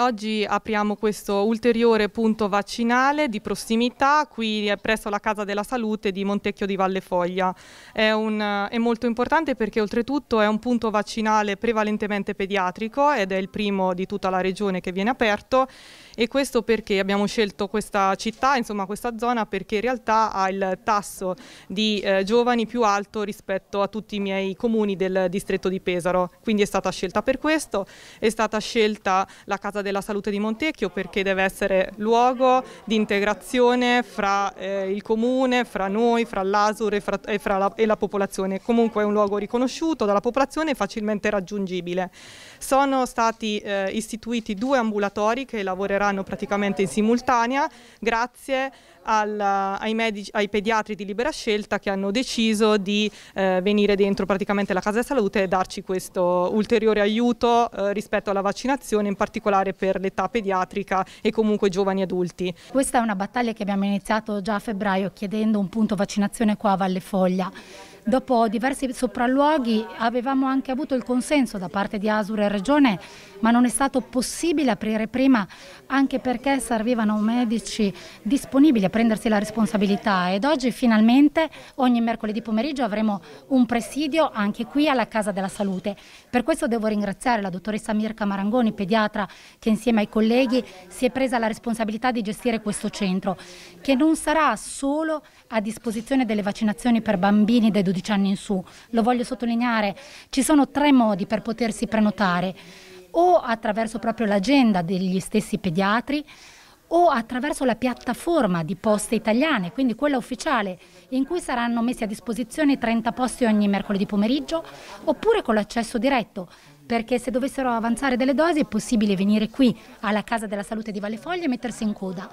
Oggi apriamo questo ulteriore punto vaccinale di prossimità qui eh, presso la Casa della Salute di Montecchio di Valle Foglia. È, un, è, molto importante perché oltretutto è un punto vaccinale prevalentemente pediatrico ed è il primo di tutta la regione che viene aperto e questo perché abbiamo scelto questa città, insomma questa zona, perché in realtà ha il tasso di eh, giovani più alto rispetto a tutti i miei comuni del distretto di Pesaro. Quindi è stata scelta per questo, è stata scelta la Casa della salute di Montecchio perché deve essere luogo di integrazione fra eh, il comune, fra noi, fra l'Asur e, e, la, e, la, popolazione. Comunque è un luogo riconosciuto dalla popolazione e facilmente raggiungibile. Sono stati eh, istituiti due ambulatori che lavoreranno praticamente in simultanea grazie al, ai, medici, ai, pediatri di libera scelta che hanno deciso di eh, venire dentro praticamente la casa di salute e darci questo ulteriore aiuto eh, rispetto alla vaccinazione, in particolare per l'età pediatrica e comunque giovani adulti. Questa è una battaglia che abbiamo iniziato già a febbraio chiedendo un punto vaccinazione qua a Valle Foglia. Dopo diversi sopralluoghi avevamo anche avuto il consenso da parte di Asur e Regione, ma non è stato possibile aprire prima anche perché servivano medici disponibili a prendersi la responsabilità ed oggi finalmente ogni mercoledì pomeriggio avremo un presidio anche qui alla Casa della Salute. Per questo devo ringraziare la dottoressa Mirka Marangoni, pediatra, che insieme ai colleghi si è presa la responsabilità di gestire questo centro, che non sarà solo a disposizione delle vaccinazioni per bambini ed 12 anni in su, lo voglio sottolineare, ci sono tre modi per potersi prenotare, o attraverso proprio l'agenda degli stessi pediatri, o attraverso la piattaforma di poste italiane, quindi quella ufficiale, in cui saranno messi a disposizione 30 posti ogni mercoledì pomeriggio, oppure con l'accesso diretto perché se dovessero avanzare delle dosi è possibile venire qui alla Casa della Salute di Vallefoglia e mettersi in coda.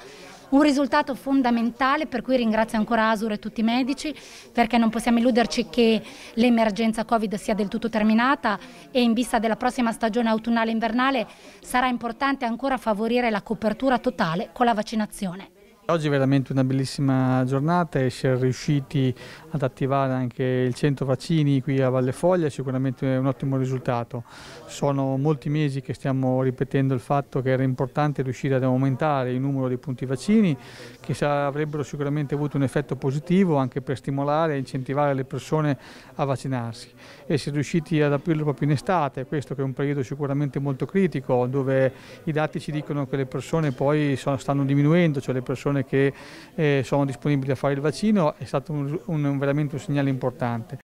Un risultato fondamentale per cui ringrazio ancora Asur e tutti i medici perché non possiamo illuderci che l'emergenza Covid sia del tutto terminata e in vista della prossima stagione autunnale e invernale sarà importante ancora favorire la copertura totale con la vaccinazione. Oggi è veramente una bellissima giornata e si è riusciti ad attivare anche il centro vaccini qui a Valle Foglia, sicuramente un ottimo risultato. Sono molti mesi che stiamo ripetendo il fatto che era importante riuscire ad aumentare il numero dei punti vaccini che avrebbero sicuramente avuto un effetto positivo anche per stimolare e incentivare le persone a vaccinarsi e si è riusciti ad aprirlo proprio in estate, questo che è un periodo sicuramente molto critico dove i dati ci dicono che le persone poi stanno diminuendo, cioè le persone persone che eh, sono disponibili a fare il vaccino è stato un, un, veramente un segnale importante.